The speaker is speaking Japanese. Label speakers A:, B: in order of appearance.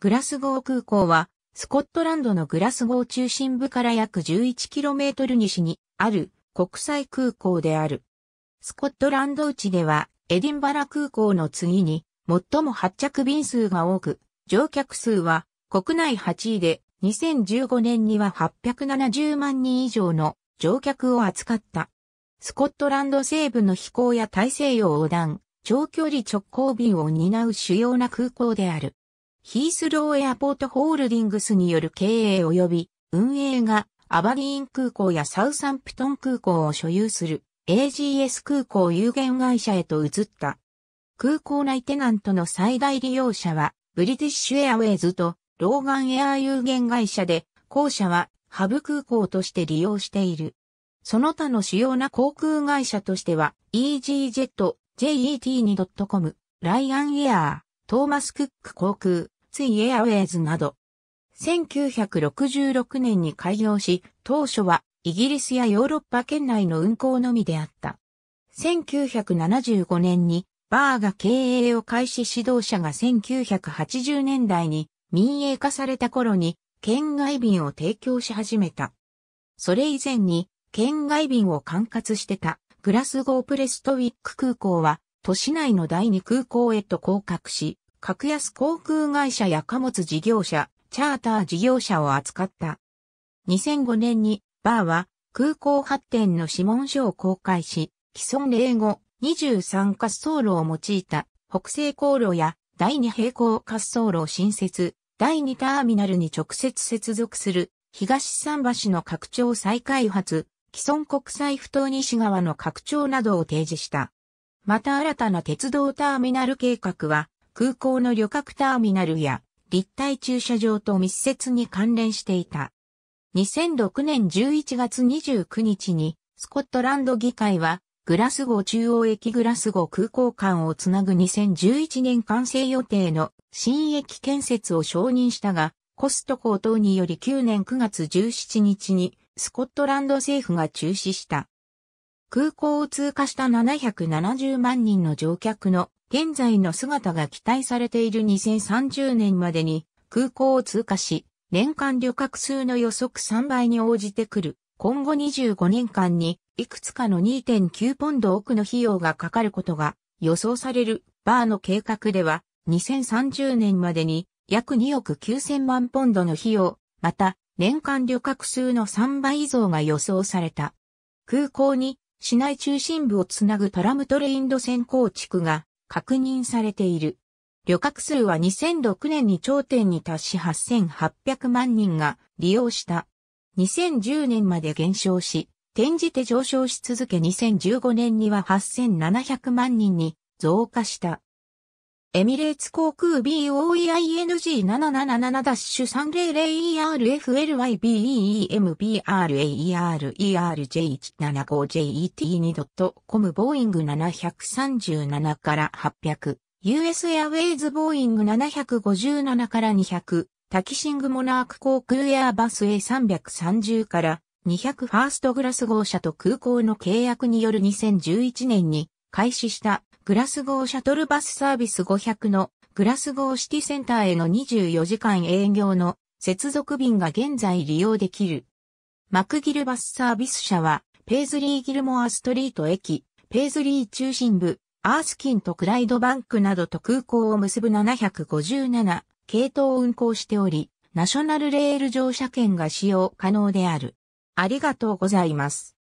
A: グラスゴー空港は、スコットランドのグラスゴー中心部から約 11km 西にある国際空港である。スコットランド内では、エディンバラ空港の次に、最も発着便数が多く、乗客数は国内8位で、2015年には870万人以上の乗客を扱った。スコットランド西部の飛行や大西洋横断、長距離直行便を担う主要な空港である。ヒースローエアポートホールディングスによる経営及び運営がアバディーン空港やサウサンプトン空港を所有する AGS 空港有限会社へと移った。空港内テナントの最大利用者はブリティッシュエアウェイズとローガンエア有限会社で後者はハブ空港として利用している。その他の主要な航空会社としては e g j e t JET2.com、ライアンエアー、トーマスクック航空、ツイエアウェイズなど。1966年に開業し、当初はイギリスやヨーロッパ圏内の運行のみであった。1975年にバーが経営を開始指導者が1980年代に民営化された頃に県外便を提供し始めた。それ以前に県外便を管轄してたグラスゴープレストウィック空港は都市内の第二空港へと降格し、格安航空会社や貨物事業者、チャーター事業者を扱った。2005年にバーは空港発展の諮問書を公開し、既存例後、23滑走路を用いた北西航路や第2平行滑走路新設、第2ターミナルに直接接続する東桟橋の拡張再開発、既存国際埠頭西側の拡張などを提示した。また新たな鉄道ターミナル計画は空港の旅客ターミナルや立体駐車場と密接に関連していた。2006年11月29日に、スコットランド議会は、グラスゴー中央駅グラスゴー空港間をつなぐ2011年完成予定の新駅建設を承認したが、コスト高等により9年9月17日にスコットランド政府が中止した。空港を通過した770万人の乗客の現在の姿が期待されている2030年までに空港を通過し、年間旅客数の予測3倍に応じてくる。今後25年間にいくつかの2.9ポンド億の費用がかかることが予想されるバーの計画では2030年までに約2億9000万ポンドの費用、また年間旅客数の3倍増が予想された。空港に市内中心部をつなぐトラムトレインド線構築が確認されている。旅客数は2006年に頂点に達し8800万人が利用した。2010年まで減少し、転じて上昇し続け2015年には8700万人に増加した。エミレーツ航空 b o e i n g 7 7 7 3 0 0 e r f l y b e e m b r a e r e r j 1 7 5 j e t 2 c o m ボーイング737から800 US エアウェイズボーイング757から200タキシングモナーク航空エアバス A330 から200ファーストグラス号車と空港の契約による2011年に開始したグラスゴーシャトルバスサービス500のグラスゴーシティセンターへの24時間営業の接続便が現在利用できる。マクギルバスサービス社は、ペイズリー・ギルモアストリート駅、ペイズリー中心部、アースキンとクライドバンクなどと空港を結ぶ757系統を運行しており、ナショナルレール乗車券が使用可能である。ありがとうございます。